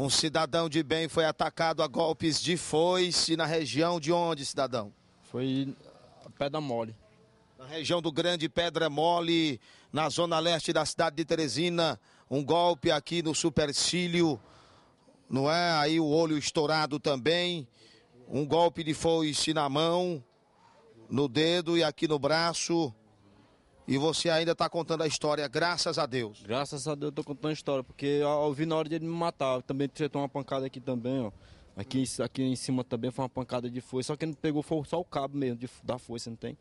Um cidadão de bem foi atacado a golpes de foice na região de onde, cidadão? Foi Pedra Mole. Na região do Grande Pedra Mole, na zona leste da cidade de Teresina, um golpe aqui no supercílio, não é? Aí o olho estourado também, um golpe de foice na mão, no dedo e aqui no braço. E você ainda está contando a história, graças a Deus. Graças a Deus eu tô contando a história, porque eu vi na hora de ele me matar. também acertou uma pancada aqui também, ó. Aqui, aqui em cima também foi uma pancada de força, só que ele pegou foi só o cabo mesmo de, da força, não tem?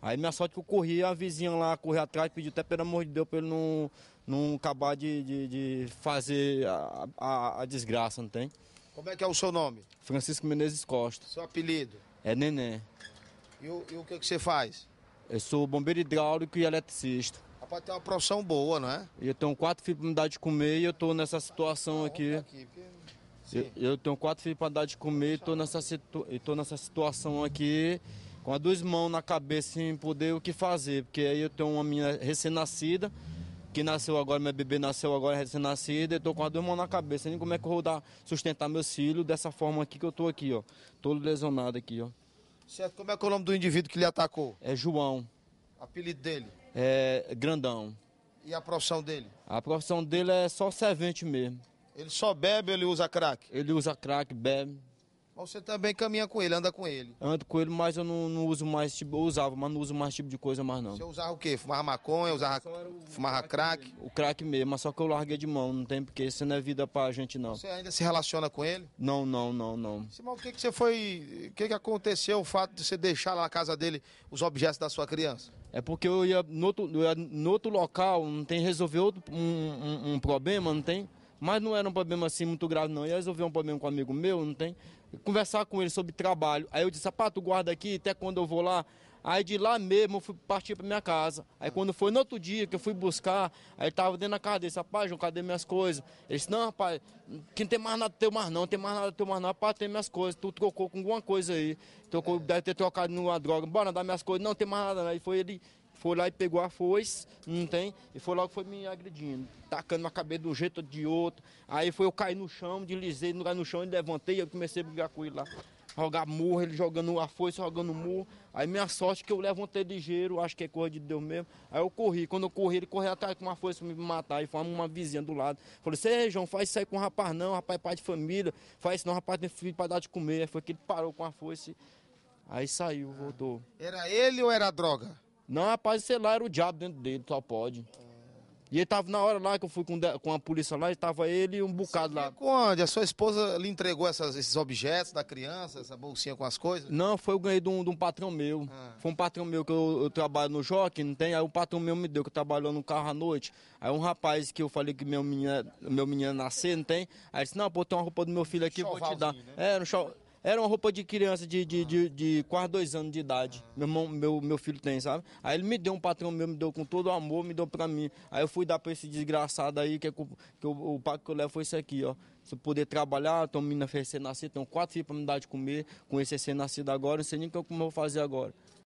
Aí minha sorte que eu corri, a vizinha lá correu atrás, pediu até pelo amor de Deus pra ele não, não acabar de, de, de fazer a, a, a desgraça, não tem? Como é que é o seu nome? Francisco Menezes Costa. Seu apelido? É Neném. E o, e o que, que você faz? Eu sou bombeiro hidráulico e eletricista. Rapaz, tem uma profissão boa, não é? Eu tenho quatro filhos para dar de comer e eu estou nessa situação ah, aqui. Tá aqui porque... eu, eu, tenho quatro filhos para dar de comer e estou nessa, situ... nessa situação aqui com as duas mãos na cabeça sem poder o que fazer. Porque aí eu tenho uma minha recém-nascida, que nasceu agora, meu bebê nasceu agora recém-nascida, eu estou com as duas mãos na cabeça, nem como é que eu vou dar, sustentar meus filhos dessa forma aqui que eu estou aqui, ó. Todo lesionado aqui, ó. Certo, como é, é o nome do indivíduo que lhe atacou? É João. Apelido dele? É Grandão. E a profissão dele? A profissão dele é só servente mesmo. Ele só bebe ou ele usa crack? Ele usa crack, bebe. Mas você também caminha com ele, anda com ele? Ando com ele, mas eu não, não uso mais, tipo, eu usava, mas não uso mais tipo de coisa mais não. Você usava o quê? Fumava maconha, usava, o, fumava o crack? O crack mesmo, mas só que eu larguei de mão, não tem porque isso não é vida pra gente não. Você ainda se relaciona com ele? Não, não, não, não. Mas o que que você foi, o que que aconteceu o fato de você deixar lá na casa dele os objetos da sua criança? É porque eu ia no outro, eu ia no outro local, não tem resolver outro, um, um, um problema, não tem? Mas não era um problema assim muito grave, não. Eu resolvi um problema com um amigo meu, não tem? Conversar com ele sobre trabalho. Aí eu disse, ah, tu guarda aqui até quando eu vou lá. Aí de lá mesmo eu fui partir para minha casa. Aí quando foi no outro dia que eu fui buscar, aí ele tava dentro da casa dele, rapaz, João, cadê minhas coisas? Ele disse, não, rapaz, que não tem mais nada teu mais não, tem mais nada teu mais não, rapaz, tem minhas coisas, tu trocou com alguma coisa aí. Trocou, deve ter trocado numa droga, bora dar minhas coisas, não tem mais nada, aí foi ele foi lá e pegou a foice, não tem, e foi logo foi me agredindo, tacando na cabeça de um jeito de outro. Aí foi eu caí no chão, deslizei no, no chão, e levantei, eu comecei a brigar com ele lá. Jogar murro, ele jogando a foice, jogando murro. Aí minha sorte que eu levantei ligeiro, acho que é coisa de Deus mesmo. Aí eu corri, quando eu corri, ele correu atrás com uma foice pra me matar. E foi uma vizinha do lado. Falei, Cê, João, faz isso aí com o rapaz não, rapaz é pai de família, faz isso não, rapaz tem filho pra dar de comer. Aí foi que ele parou com a foice, aí saiu, voltou. Era ele ou era droga? Não, rapaz, sei lá, era o diabo dentro dele, só pode. E ele tava na hora lá que eu fui com, com a polícia lá, estava ele e um bocado lá. Quando? A sua esposa lhe entregou essas, esses objetos da criança, essa bolsinha com as coisas? Não, foi eu ganhei de um, de um patrão meu. Ah. Foi um patrão meu que eu, eu trabalho no jockey, não tem? Aí o patrão meu me deu, que eu trabalhou no carro à noite. Aí um rapaz que eu falei que meu menino, é, meu menino é nascer, não tem? Aí disse, não, pô, tem uma roupa do meu filho aqui, vou te dar. Né? É, no um chão. Era uma roupa de criança de, de, ah. de, de quase dois anos de idade. Ah. Meu, irmão, meu, meu filho tem, sabe? Aí ele me deu um patrão meu, me deu com todo o amor, me deu pra mim. Aí eu fui dar pra esse desgraçado aí, que, é, que eu, o pago que eu levo foi isso aqui, ó. Se eu poder trabalhar, tenho menina recém-nascida, tenho quatro filhos pra me dar de comer, com esse recém-nascido agora, não sei nem o que eu vou fazer agora.